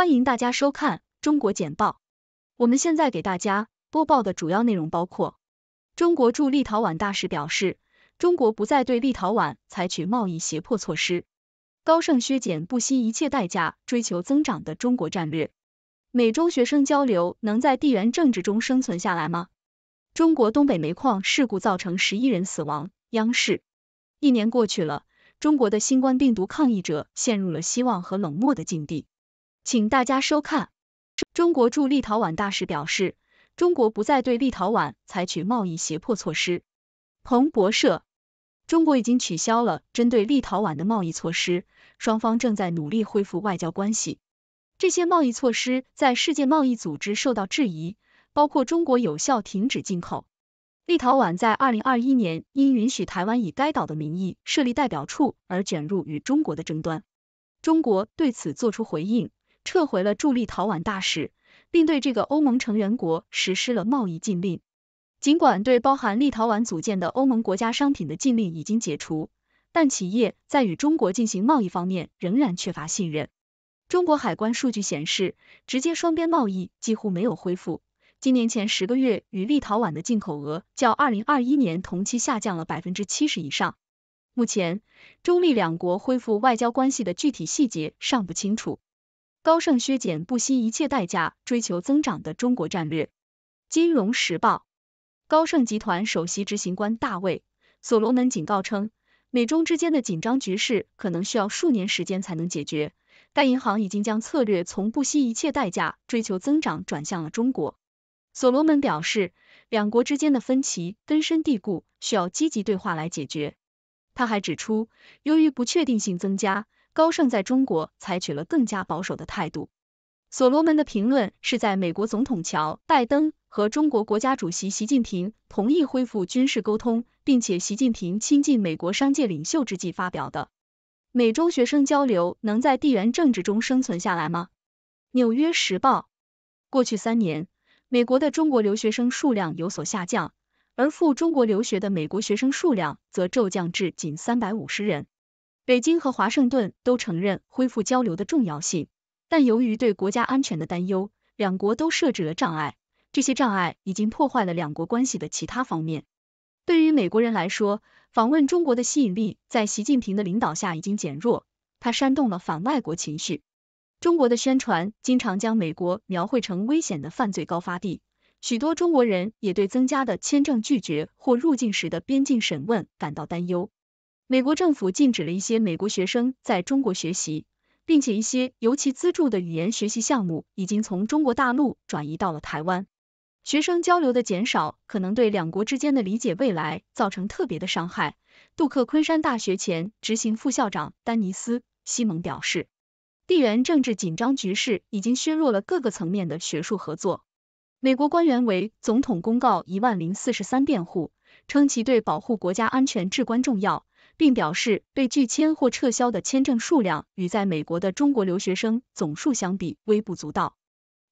欢迎大家收看中国简报。我们现在给大家播报的主要内容包括：中国驻立陶宛大使表示，中国不再对立陶宛采取贸易胁迫措施；高盛削减不惜一切代价追求增长的中国战略；美中学生交流能在地缘政治中生存下来吗？中国东北煤矿事故造成十一人死亡。央视。一年过去了，中国的新冠病毒抗议者陷入了希望和冷漠的境地。请大家收看。中国驻立陶宛大使表示，中国不再对立陶宛采取贸易胁迫措施。彭博社：中国已经取消了针对立陶宛的贸易措施，双方正在努力恢复外交关系。这些贸易措施在世界贸易组织受到质疑，包括中国有效停止进口。立陶宛在二零二一年因允许台湾以该岛的名义设立代表处而卷入与中国的争端，中国对此作出回应。撤回了驻立陶宛大使，并对这个欧盟成员国实施了贸易禁令。尽管对包含立陶宛组建的欧盟国家商品的禁令已经解除，但企业在与中国进行贸易方面仍然缺乏信任。中国海关数据显示，直接双边贸易几乎没有恢复。今年前十个月与立陶宛的进口额较二零二一年同期下降了百分之七十以上。目前，中立两国恢复外交关系的具体细节尚不清楚。高盛削减不惜一切代价追求增长的中国战略。金融时报，高盛集团首席执行官大卫·所罗门警告称，美中之间的紧张局势可能需要数年时间才能解决，但银行已经将策略从不惜一切代价追求增长转向了中国。所罗门表示，两国之间的分歧根深蒂固，需要积极对话来解决。他还指出，由于不确定性增加。高盛在中国采取了更加保守的态度。所罗门的评论是在美国总统乔拜登和中国国家主席习近平同意恢复军事沟通，并且习近平亲近美国商界领袖之际发表的。美中学生交流能在地缘政治中生存下来吗？纽约时报。过去三年，美国的中国留学生数量有所下降，而赴中国留学的美国学生数量则骤降至仅三百五十人。北京和华盛顿都承认恢复交流的重要性，但由于对国家安全的担忧，两国都设置了障碍。这些障碍已经破坏了两国关系的其他方面。对于美国人来说，访问中国的吸引力在习近平的领导下已经减弱。他煽动了反外国情绪。中国的宣传经常将美国描绘成危险的犯罪高发地，许多中国人也对增加的签证拒绝或入境时的边境审问感到担忧。美国政府禁止了一些美国学生在中国学习，并且一些由其资助的语言学习项目已经从中国大陆转移到了台湾。学生交流的减少可能对两国之间的理解未来造成特别的伤害。杜克昆山大学前执行副校长丹尼斯·西蒙表示：“地缘政治紧张局势已经削弱了各个层面的学术合作。”美国官员为总统公告一万零四十三辩护，称其对保护国家安全至关重要。并表示被拒签或撤销的签证数量与在美国的中国留学生总数相比微不足道。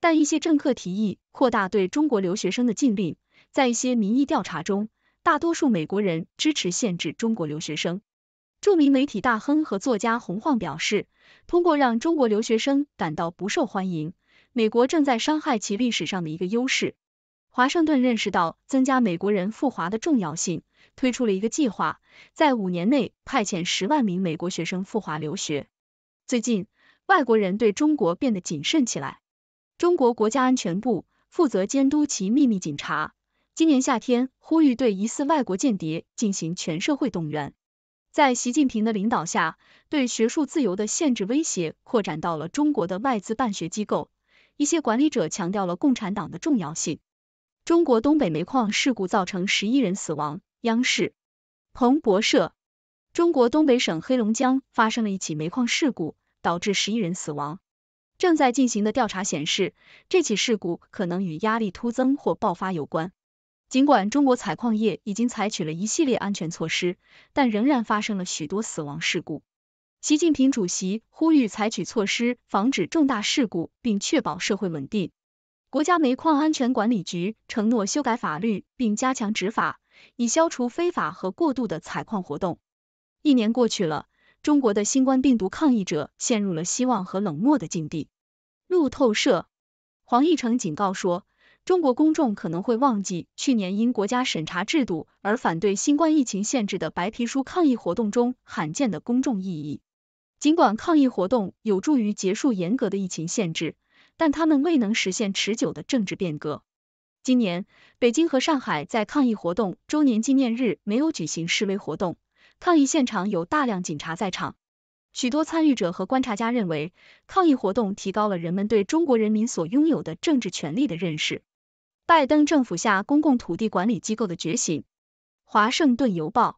但一些政客提议扩大对中国留学生的禁令。在一些民意调查中，大多数美国人支持限制中国留学生。著名媒体大亨和作家洪晃表示，通过让中国留学生感到不受欢迎，美国正在伤害其历史上的一个优势。华盛顿认识到增加美国人赴华的重要性，推出了一个计划，在五年内派遣十万名美国学生赴华留学。最近，外国人对中国变得谨慎起来。中国国家安全部负责监督其秘密警察，今年夏天呼吁对疑似外国间谍进行全社会动员。在习近平的领导下，对学术自由的限制威胁扩展到了中国的外资办学机构。一些管理者强调了共产党的重要性。中国东北煤矿事故造成十一人死亡。央视、彭博社。中国东北省黑龙江发生了一起煤矿事故，导致十一人死亡。正在进行的调查显示，这起事故可能与压力突增或爆发有关。尽管中国采矿业已经采取了一系列安全措施，但仍然发生了许多死亡事故。习近平主席呼吁采取措施防止重大事故，并确保社会稳定。国家煤矿安全管理局承诺修改法律并加强执法，以消除非法和过度的采矿活动。一年过去了，中国的新冠病毒抗议者陷入了希望和冷漠的境地。路透社，黄奕成警告说，中国公众可能会忘记去年因国家审查制度而反对新冠疫情限制的白皮书抗议活动中罕见的公众异议。尽管抗议活动有助于结束严格的疫情限制。但他们未能实现持久的政治变革。今年，北京和上海在抗议活动周年纪念日没有举行示威活动，抗议现场有大量警察在场。许多参与者和观察家认为，抗议活动提高了人们对中国人民所拥有的政治权利的认识。拜登政府下公共土地管理机构的觉醒，《华盛顿邮报》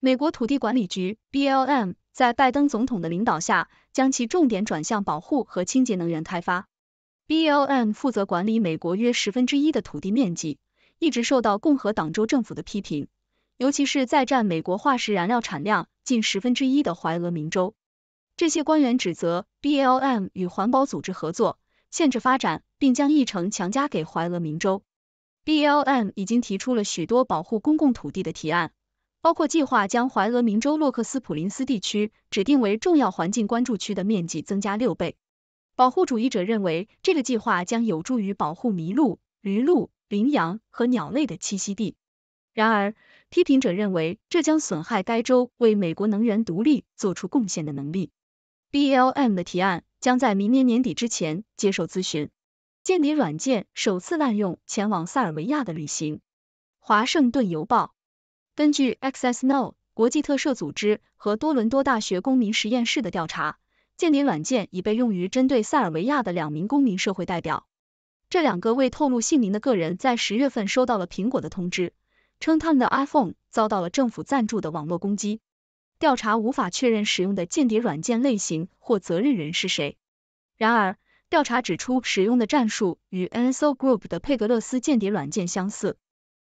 美国土地管理局 （BLM） 在拜登总统的领导下，将其重点转向保护和清洁能源开发。BLM 负责管理美国约十分之一的土地面积，一直受到共和党州政府的批评，尤其是在占美国化石燃料产量近十分之一的怀俄明州。这些官员指责 BLM 与环保组织合作，限制发展，并将议程强加给怀俄明州。BLM 已经提出了许多保护公共土地的提案，包括计划将怀俄明州洛克斯普林斯地区指定为重要环境关注区的面积增加六倍。保护主义者认为，这个计划将有助于保护麋鹿、驴鹿、羚羊和鸟类的栖息地。然而，批评者认为这将损害该州为美国能源独立做出贡献的能力。BLM 的提案将在明年年底之前接受咨询。间谍软件首次滥用前往塞尔维亚的旅行。华盛顿邮报根据 Access Now 国际特赦组织和多伦多大学公民实验室的调查。间谍软件已被用于针对塞尔维亚的两名公民社会代表。这两个未透露姓名的个人在十月份收到了苹果的通知，称他们的 iPhone 遭到了政府赞助的网络攻击。调查无法确认使用的间谍软件类型或责任人是谁。然而，调查指出使用的战术与 NSO Group 的佩格勒斯间谍软件相似。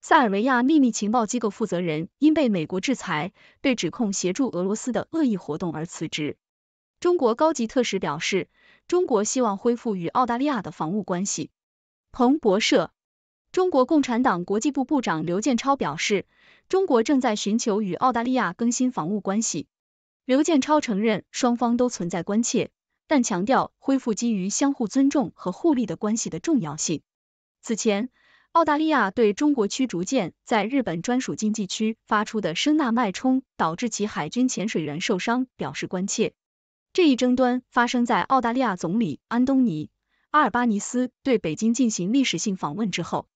塞尔维亚秘密情报机构负责人因被美国制裁，被指控协助俄罗斯的恶意活动而辞职。中国高级特使表示，中国希望恢复与澳大利亚的防务关系。彭博社，中国共产党国际部部长刘建超表示，中国正在寻求与澳大利亚更新防务关系。刘建超承认双方都存在关切，但强调恢复基于相互尊重和互利的关系的重要性。此前，澳大利亚对中国驱逐舰在日本专属经济区发出的声纳脉冲导致其海军潜水员受伤表示关切。这一争端发生在澳大利亚总理安东尼阿尔巴尼斯对北京进行历史性访问之后。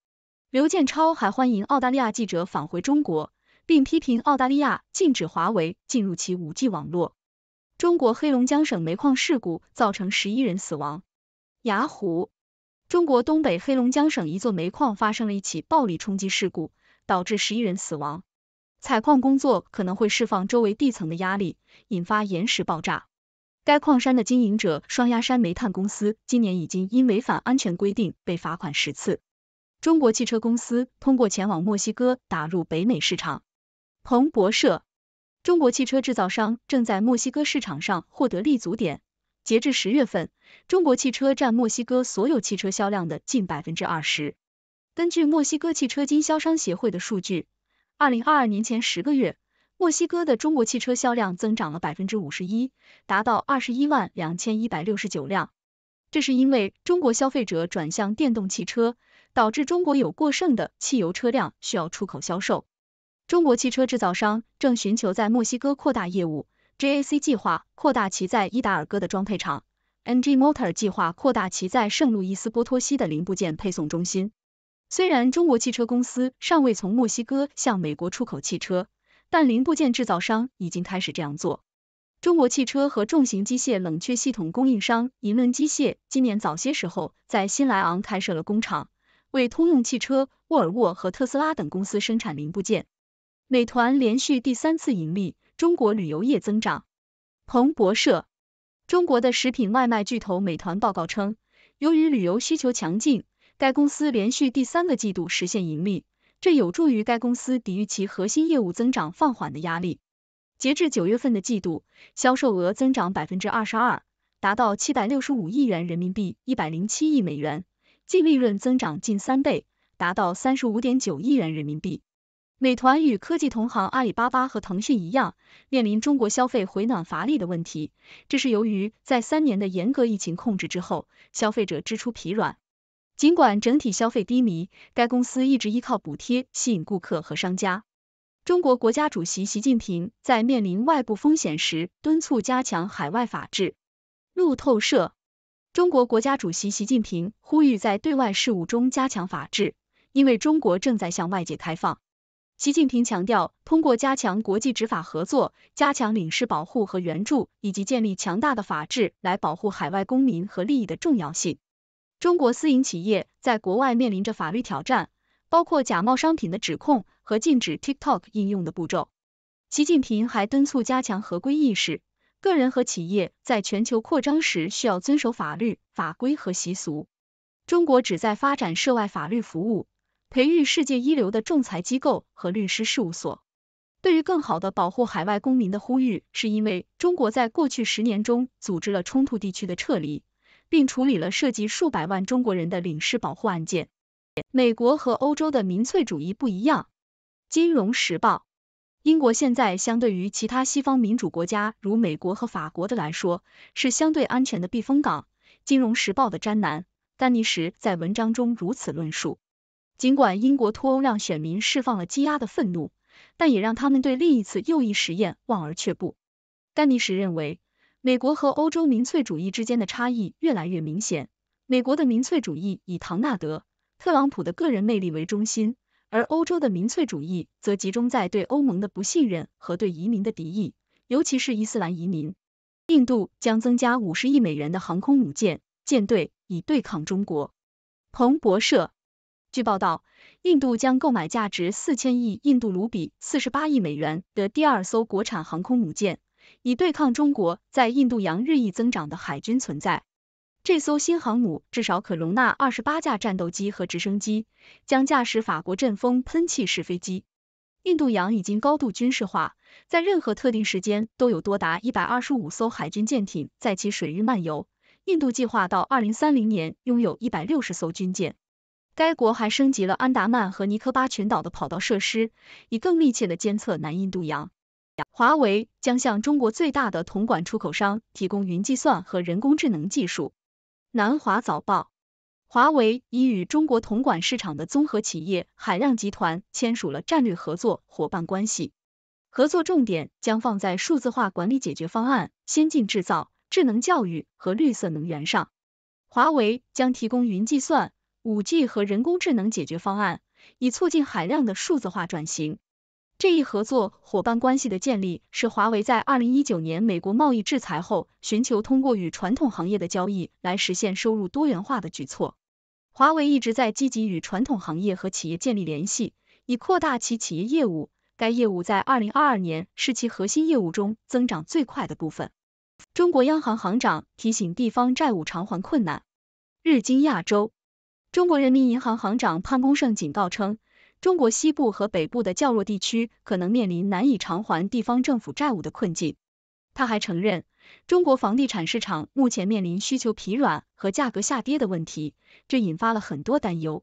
刘建超还欢迎澳大利亚记者返回中国，并批评澳大利亚禁止华为进入其五 G 网络。中国黑龙江省煤矿事故造成十一人死亡。雅虎，中国东北黑龙江省一座煤矿发生了一起暴力冲击事故，导致十一人死亡。采矿工作可能会释放周围地层的压力，引发岩石爆炸。该矿山的经营者双鸭山煤炭公司今年已经因违反安全规定被罚款十次。中国汽车公司通过前往墨西哥打入北美市场。彭博社，中国汽车制造商正在墨西哥市场上获得立足点。截至十月份，中国汽车占墨西哥所有汽车销量的近百分之二十。根据墨西哥汽车经销商协会的数据，二零二二年前十个月。墨西哥的中国汽车销量增长了百分之五十一，达到二十一万两千一百六十九辆。这是因为中国消费者转向电动汽车，导致中国有过剩的汽油车辆需要出口销售。中国汽车制造商正寻求在墨西哥扩大业务，JAC 计划扩大其在伊达尔戈的装配厂，NG Motor 计划扩大其在圣路易斯波托西的零部件配送中心。虽然中国汽车公司尚未从墨西哥向美国出口汽车。但零部件制造商已经开始这样做。中国汽车和重型机械冷却系统供应商银轮机械今年早些时候在新莱昂开设了工厂，为通用汽车、沃尔沃和特斯拉等公司生产零部件。美团连续第三次盈利，中国旅游业增长。彭博社，中国的食品外卖巨头美团报告称，由于旅游需求强劲，该公司连续第三个季度实现盈利。这有助于该公司抵御其核心业务增长放缓的压力。截至九月份的季度，销售额增长百分之二十二，达到七百六十五亿元人民币（一百零七亿美元），净利润增长近三倍，达到三十五点九亿元人民币。美团与科技同行阿里巴巴和腾讯一样，面临中国消费回暖乏力的问题，这是由于在三年的严格疫情控制之后，消费者支出疲软。尽管整体消费低迷，该公司一直依靠补贴吸引顾客和商家。中国国家主席习近平在面临外部风险时敦促加强海外法治。路透社，中国国家主席习近平呼吁在对外事务中加强法治，因为中国正在向外界开放。习近平强调，通过加强国际执法合作、加强领事保护和援助，以及建立强大的法治来保护海外公民和利益的重要性。中国私营企业在国外面临着法律挑战，包括假冒商品的指控和禁止 TikTok 应用的步骤。习近平还敦促加强合规意识，个人和企业在全球扩张时需要遵守法律法规和习俗。中国旨在发展涉外法律服务，培育世界一流的仲裁机构和律师事务所。对于更好的保护海外公民的呼吁，是因为中国在过去十年中组织了冲突地区的撤离。并处理了涉及数百万中国人的领事保护案件。美国和欧洲的民粹主义不一样，《金融时报》。英国现在相对于其他西方民主国家，如美国和法国的来说，是相对安全的避风港，《金融时报》的詹南丹尼什在文章中如此论述。尽管英国脱欧让选民释放了积压的愤怒，但也让他们对另一次右翼实验望而却步。丹尼什认为。美国和欧洲民粹主义之间的差异越来越明显。美国的民粹主义以唐纳德特朗普的个人魅力为中心，而欧洲的民粹主义则集中在对欧盟的不信任和对移民的敌意，尤其是伊斯兰移民。印度将增加五十亿美元的航空母舰舰队以对抗中国。彭博社据报道，印度将购买价值四千亿印度卢比（四十八亿美元）的第二艘国产航空母舰。以对抗中国在印度洋日益增长的海军存在。这艘新航母至少可容纳二十八架战斗机和直升机，将驾驶法国阵风喷气式飞机。印度洋已经高度军事化，在任何特定时间都有多达一百二十五艘海军舰艇在其水域漫游。印度计划到二零三零年拥有一百六十艘军舰。该国还升级了安达曼和尼科巴群岛的跑道设施，以更密切的监测南印度洋。华为将向中国最大的铜管出口商提供云计算和人工智能技术。南华早报：华为已与中国铜管市场的综合企业海亮集团签署了战略合作伙伴关系，合作重点将放在数字化管理解决方案、先进制造、智能教育和绿色能源上。华为将提供云计算、五 G 和人工智能解决方案，以促进海量的数字化转型。这一合作伙伴关系的建立是华为在二零一九年美国贸易制裁后，寻求通过与传统行业的交易来实现收入多元化的举措。华为一直在积极与传统行业和企业建立联系，以扩大其企业业务。该业务在二零二二年是其核心业务中增长最快的部分。中国央行行长提醒地方债务偿还困难。日经亚洲，中国人民银行行长潘功胜警告称。中国西部和北部的较弱地区可能面临难以偿还地方政府债务的困境。他还承认，中国房地产市场目前面临需求疲软和价格下跌的问题，这引发了很多担忧。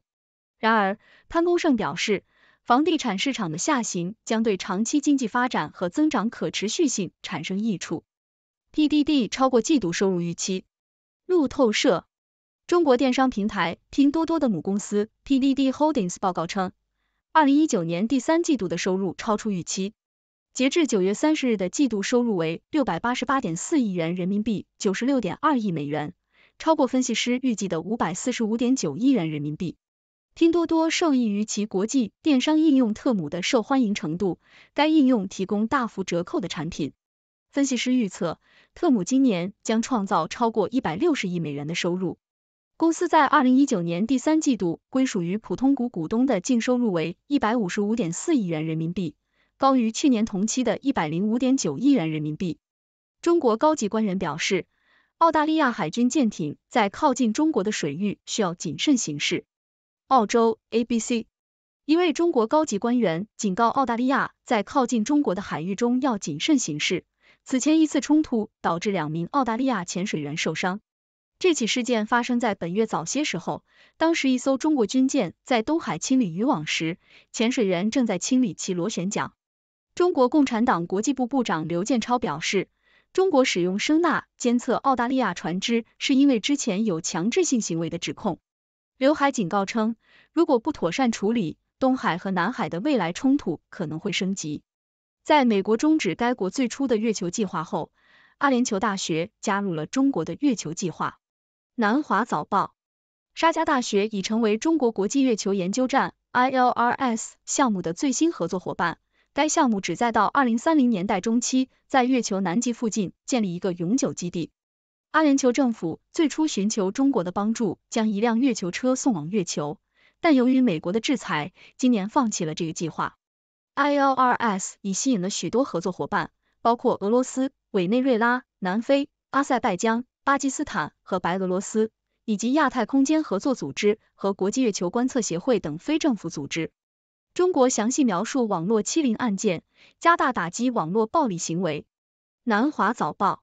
然而，潘功胜表示，房地产市场的下行将对长期经济发展和增长可持续性产生益处。PDD 超过季度收入预期。路透社，中国电商平台拼多多的母公司 PDD Holdings 报告称。二零一九年第三季度的收入超出预期。截至九月三十日的季度收入为六百八十八点四亿元人民币，九十六点二亿美元，超过分析师预计的五百四十五点九亿元人民币。拼多多受益于其国际电商应用特姆的受欢迎程度，该应用提供大幅折扣的产品。分析师预测，特姆今年将创造超过一百六十亿美元的收入。公司在二零一九年第三季度归属于普通股股东的净收入为一百五十五点四亿元人民币，高于去年同期的一百零五点九亿元人民币。中国高级官员表示，澳大利亚海军舰艇在靠近中国的水域需要谨慎行事。澳洲 ABC，一位中国高级官员警告澳大利亚在靠近中国的海域中要谨慎行事。此前一次冲突导致两名澳大利亚潜水员受伤。这起事件发生在本月早些时候，当时一艘中国军舰在东海清理渔网时，潜水员正在清理其螺旋桨。中国共产党国际部部长刘建超表示，中国使用声呐监测澳大利亚船只，是因为之前有强制性行为的指控。刘海警告称，如果不妥善处理东海和南海的未来冲突，可能会升级。在美国终止该国最初的月球计划后，阿联酋大学加入了中国的月球计划。南华早报：沙加大学已成为中国国际月球研究站 （ILRS） 项目的最新合作伙伴。该项目旨在到2030年代中期，在月球南极附近建立一个永久基地。阿联酋政府最初寻求中国的帮助，将一辆月球车送往月球，但由于美国的制裁，今年放弃了这个计划。ILRS 已吸引了许多合作伙伴，包括俄罗斯、委内瑞拉、南非、阿塞拜疆。巴基斯坦和白俄罗斯，以及亚太空间合作组织和国际月球观测协会等非政府组织。中国详细描述网络欺凌案件，加大打击网络暴力行为。南华早报：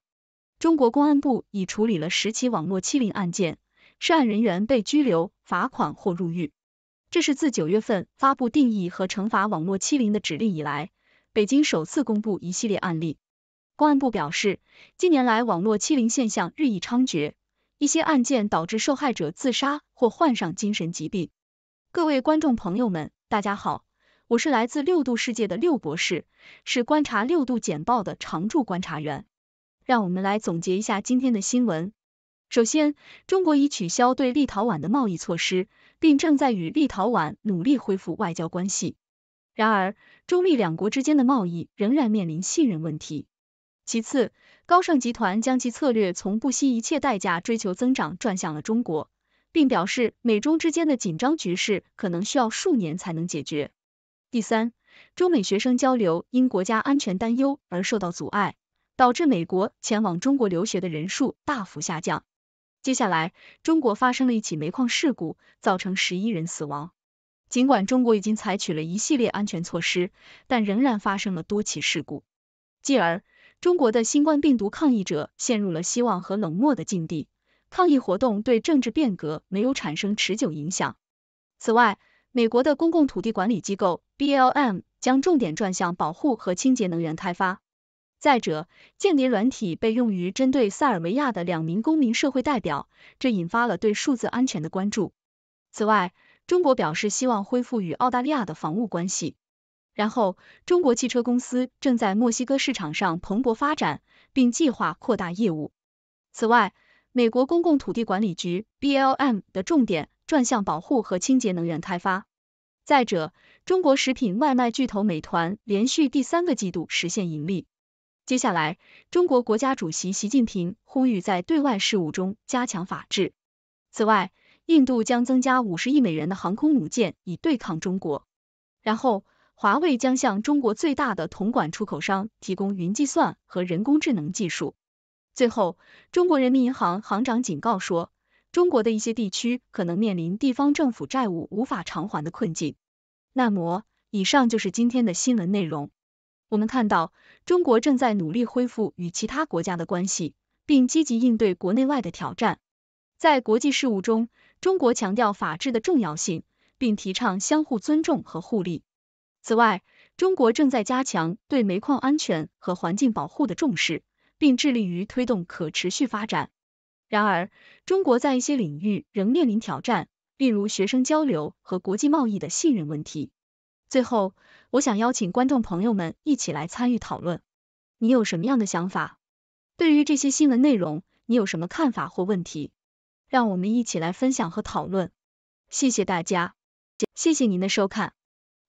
中国公安部已处理了十起网络欺凌案件，涉案人员被拘留、罚款或入狱。这是自九月份发布定义和惩罚网络欺凌的指令以来，北京首次公布一系列案例。公安部表示，近年来网络欺凌现象日益猖獗，一些案件导致受害者自杀或患上精神疾病。各位观众朋友们，大家好，我是来自六度世界的六博士，是观察六度简报的常驻观察员。让我们来总结一下今天的新闻。首先，中国已取消对立陶宛的贸易措施，并正在与立陶宛努力恢复外交关系。然而，中立两国之间的贸易仍然面临信任问题。其次，高盛集团将其策略从不惜一切代价追求增长转向了中国，并表示美中之间的紧张局势可能需要数年才能解决。第三，中美学生交流因国家安全担忧而受到阻碍，导致美国前往中国留学的人数大幅下降。接下来，中国发生了一起煤矿事故，造成十一人死亡。尽管中国已经采取了一系列安全措施，但仍然发生了多起事故。继而，中国的新冠病毒抗议者陷入了希望和冷漠的境地，抗议活动对政治变革没有产生持久影响。此外，美国的公共土地管理机构 BLM 将重点转向保护和清洁能源开发。再者，间谍软体被用于针对塞尔维亚的两名公民社会代表，这引发了对数字安全的关注。此外，中国表示希望恢复与澳大利亚的防务关系。然后，中国汽车公司正在墨西哥市场上蓬勃发展，并计划扩大业务。此外，美国公共土地管理局 （BLM） 的重点转向保护和清洁能源开发。再者，中国食品外卖巨头美团连续第三个季度实现盈利。接下来，中国国家主席习近平呼吁在对外事务中加强法治。此外，印度将增加五十亿美元的航空母舰以对抗中国。然后。华为将向中国最大的铜管出口商提供云计算和人工智能技术。最后，中国人民银行行长警告说，中国的一些地区可能面临地方政府债务无法偿还的困境。那么，以上就是今天的新闻内容。我们看到，中国正在努力恢复与其他国家的关系，并积极应对国内外的挑战。在国际事务中，中国强调法治的重要性，并提倡相互尊重和互利。此外，中国正在加强对煤矿安全和环境保护的重视，并致力于推动可持续发展。然而，中国在一些领域仍面临挑战，例如学生交流和国际贸易的信任问题。最后，我想邀请观众朋友们一起来参与讨论，你有什么样的想法？对于这些新闻内容，你有什么看法或问题？让我们一起来分享和讨论。谢谢大家，谢谢您的收看。